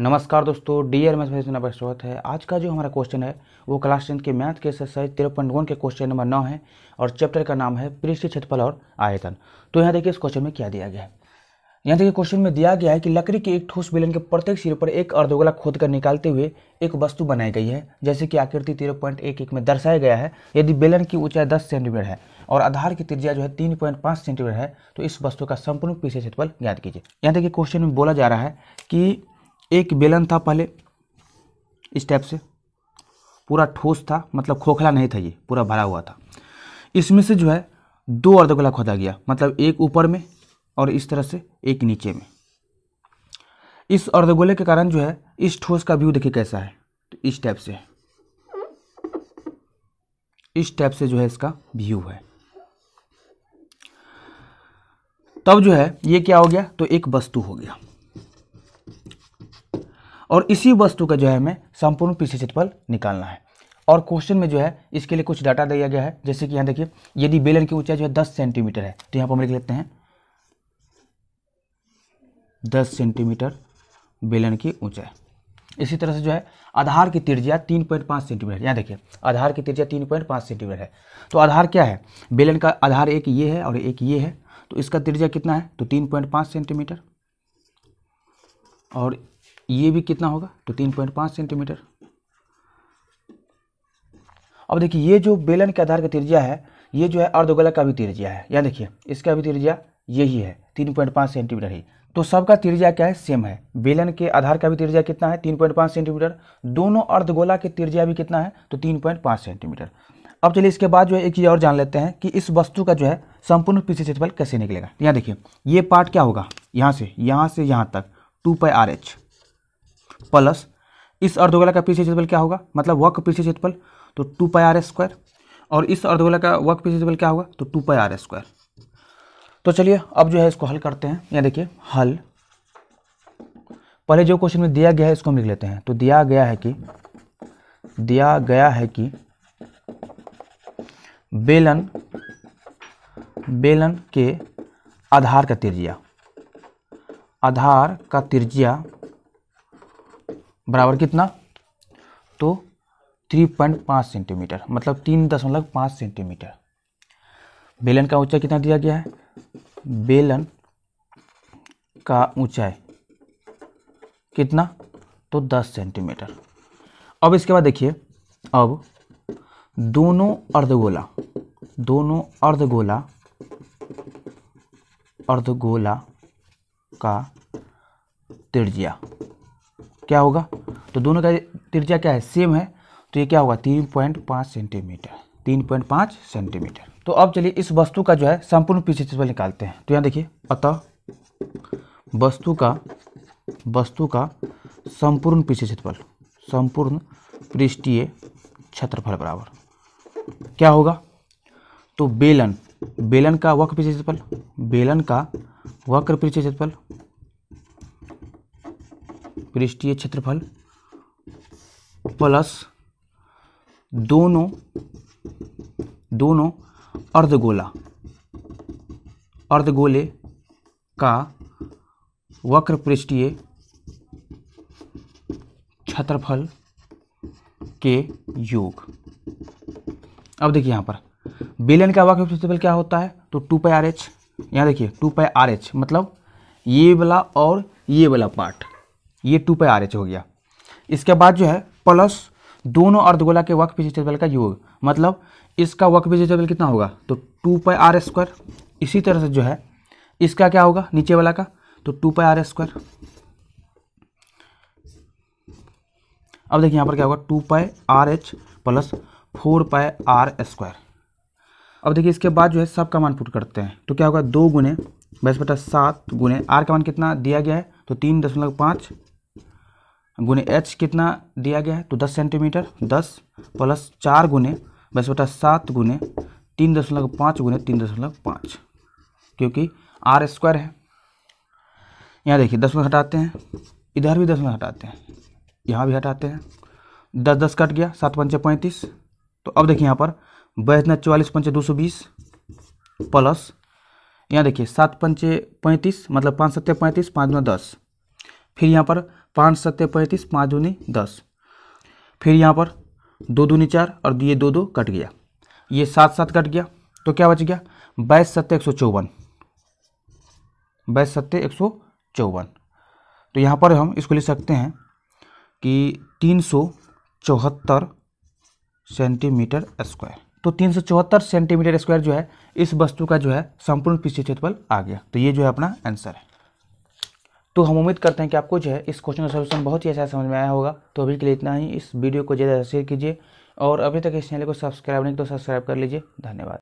नमस्कार दोस्तों dear math fashion आपका स्वागत है आज का जो हमारा क्वेश्चन है वो क्लास टेंथ के मैथ के एक्सरसाइज तेरह पॉइंट वन के क्वेश्चन नंबर नौ है और चैप्टर का नाम है पृष्ठ क्षेत्रफल और आयतन तो यहाँ देखिए इस क्वेश्चन में क्या दिया गया है यहाँ देखिए क्वेश्चन में दिया गया है कि लकड़ी के एक ठोस बेलन के प्रत्येक सिरे पर एक अर्धोगला खोद कर निकालते हुए एक वस्तु बनाई गई है जैसे कि आकृति तेरह पॉइंट एक एक में दर्शाया गया है यदि बेलन की ऊंचाई दस सेंटीमीटर है और आधार की त्रिज्या जो है तीन पॉइंट पाँच सेंटीमीटर है तो इस वस्तु का संपूर्ण पीछे क्षेत्रफल ज्ञात कीजिए यहाँ देखिए क्वेश्चन में बोला जा रहा है कि एक बेलन था पहले इस टाइप से पूरा ठोस था मतलब खोखला नहीं था ये पूरा भरा हुआ था इसमें से जो है दो अर्धगोला खोदा गया मतलब एक ऊपर में और इस तरह से एक नीचे में इस अर्धगोले के कारण जो है इस ठोस का व्यू देखिए कैसा है तो इस टाइप से इस टाइप से जो है इसका व्यू है तब जो है ये क्या हो गया तो एक वस्तु हो गया और इसी वस्तु का जो है हमें संपूर्ण पीछे क्षेत्रफल निकालना है और क्वेश्चन में जो है इसके लिए कुछ डाटा दिया गया है जैसे कि यहाँ देखिए यदि बेलन की ऊंचाई जो है दस सेंटीमीटर है तो यहाँ पर हम लिख लेते हैं दस सेंटीमीटर बेलन की ऊंचाई इसी तरह से जो है आधार की त्रिज्या तीन पॉइंट पाँच सेंटीमीटर यहाँ देखिए आधार की त्रिज्या तीन पॉइंट पाँच सेंटीमीटर है तो आधार क्या है बेलन का आधार एक ये है और एक ये है तो इसका त्रिज्या कितना है तो तीन पॉइंट पाँच सेंटीमीटर और ये भी कितना होगा तो तीन पॉइंट पांच सेंटीमीटर अब देखिए ये जो बेलन के आधार का त्रिज्या है ये जो है अर्धगोला का भी त्रिज्या है या देखिए इसका भी त्रिज्या यही है तीन पॉइंट पांच सेंटीमीटर ही तो सबका त्रिज्या क्या है सेम है बेलन के आधार का भी त्रिज्या कितना है तीन पॉइंट पांच सेंटीमीटर दोनों अर्धगोला के त्रिज्या भी कितना है तो तीन पॉइंट पांच सेंटीमीटर अब चलिए इसके बाद जो है एक चीज़ और जान लेते हैं कि इस वस्तु का जो है संपूर्ण पीछे क्षेत्रफल कैसे निकलेगा यहाँ देखिए ये पार्ट क्या होगा यहाँ से यहाँ से यहाँ तक two pi R H plus इस अर्धगोला का पीछे क्षेत्रफल क्या होगा मतलब वक पीछे क्षेत्रफल तो टू पाई आर स्क्वायर और इस अर्धगोला का वक पीछे क्षेत्रफल क्या होगा तो टू पाई आर स्क्वायर तो चलिए अब जो है इसको हल करते हैं या देखिए हल पहले जो क्वेश्चन में दिया गया है इसको हम लिख लेते हैं तो दिया गया है कि दिया गया है कि बेलन बेलन के आधार का त्रिज्या आधार का त्रिज्या बराबर कितना तो थ्री पॉइंट पाँच सेंटीमीटर मतलब तीन दशमलव पाँच सेंटीमीटर बेलन का ऊंचाई कितना दिया गया है बेलन का ऊंचाई कितना तो दस सेंटीमीटर अब इसके बाद देखिए अब दोनों अर्धगोला दोनों अर्धगोला अर्धगोला का त्रिज्या क्या होगा तो दोनों का त्रिज्या क्या है सेम है तो ये क्या होगा तीन पॉइंट पाँच सेंटीमीटर तीन पॉइंट पाँच सेंटीमीटर तो अब चलिए इस वस्तु का जो है संपूर्ण पीछे निकालते हैं तो यहाँ देखिए अतः वस्तु का वस्तु का संपूर्ण पीछे क्षेत्रफल संपूर्ण पृष्ठीय क्षेत्रफल बराबर क्या होगा तो बेलन बेलन का वक्र पीछे क्षेत्रफल बेलन का वक्र पीछे क्षेत्रफल पृष्ठीय क्षेत्रफल प्लस दोनों दोनों अर्धगोला अर्धगोले का वक्र पृष्ठीय क्षत्रफल के योग अब देखिए यहां पर बेलन का वक्र पृष्ठफल क्या होता है तो टू पाई आर एच यहां देखिए टू पाई आर एच मतलब ये वाला और ये वाला पार्ट ये टू पाई आर एच हो गया इसके बाद जो है प्लस दोनों अर्धगोला के वक्त विजिटेबल का योग मतलब इसका वक्त विजिटेबल कितना होगा तो टू पाई आर स्क्वायर इसी तरह से जो है इसका क्या होगा नीचे वाला का तो टू पाई आर स्क्वायर अब देखिए यहाँ पर क्या होगा two pi R H plus four pi R square अब देखिए इसके बाद जो है सब का मान पुट करते हैं तो क्या होगा दो गुने बाईस बटा सात गुने आर का मान कितना दिया गया है तो तीन दशमलव पाँच गुने एच कितना दिया गया है तो दस सेंटीमीटर दस प्लस चार गुने बस बटा सात गुने तीन दशमलव पाँच गुने तीन दशमलव पाँच क्योंकि आर स्क्वायर है यहाँ देखिए दस में हटाते हैं इधर भी दस में हटाते हैं यहाँ भी हटाते हैं दस दस कट गया सात पंचे पैंतीस तो अब देखिए यहाँ पर बैठना चौवालीस पंचे दो सौ बीस प्लस यहाँ देखिए सात पंचे पैंतीस मतलब पाँच सत्तर पैंतीस पाँच में दस फिर यहाँ पर पाँच सत्य पैंतीस पाँच दूनी दस फिर यहाँ पर दो दूनी चार और ये दो दो कट गया ये सात सात कट गया तो क्या बच गया बाईस सत्य एक सौ चौवन बाईस सत्य एक सौ चौवन तो यहाँ पर हम इसको लिख सकते हैं कि तीन सौ चौहत्तर सेंटीमीटर स्क्वायर तो तीन सौ चौहत्तर सेंटीमीटर स्क्वायर जो है इस वस्तु का जो है संपूर्ण पृष्ठीय क्षेत्रफल आ गया तो ये जो है अपना आंसर है तो हम उम्मीद करते हैं कि आपको जो है इस क्वेश्चन का सोल्यूशन बहुत ही अच्छा समझ में आया होगा तो अभी के लिए इतना ही इस वीडियो को ज़्यादा शेयर कीजिए और अभी तक इस चैनल को सब्सक्राइब नहीं तो सब्सक्राइब कर लीजिए धन्यवाद